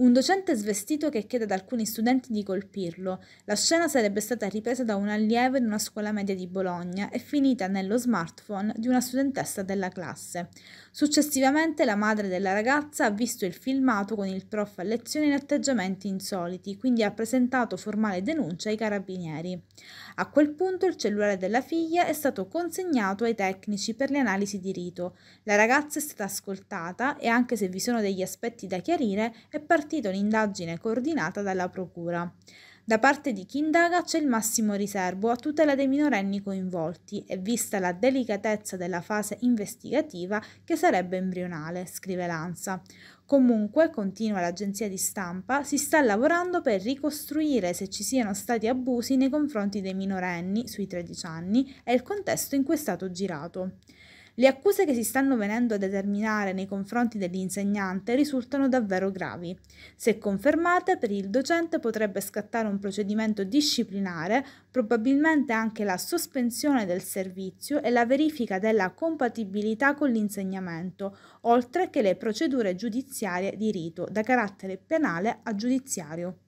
Un docente svestito che chiede ad alcuni studenti di colpirlo. La scena sarebbe stata ripresa da un allievo in una scuola media di Bologna e finita nello smartphone di una studentessa della classe. Successivamente la madre della ragazza ha visto il filmato con il prof a lezione in atteggiamenti insoliti, quindi ha presentato formale denuncia ai carabinieri. A quel punto il cellulare della figlia è stato consegnato ai tecnici per le analisi di rito. La ragazza è stata ascoltata e anche se vi sono degli aspetti da chiarire è partita partita un'indagine coordinata dalla Procura. Da parte di chi indaga c'è il massimo riservo a tutela dei minorenni coinvolti e vista la delicatezza della fase investigativa che sarebbe embrionale, scrive Lanza. Comunque, continua l'agenzia di stampa, si sta lavorando per ricostruire se ci siano stati abusi nei confronti dei minorenni sui 13 anni e il contesto in cui è stato girato. Le accuse che si stanno venendo a determinare nei confronti dell'insegnante risultano davvero gravi. Se confermate, per il docente potrebbe scattare un procedimento disciplinare, probabilmente anche la sospensione del servizio e la verifica della compatibilità con l'insegnamento, oltre che le procedure giudiziarie di rito da carattere penale a giudiziario.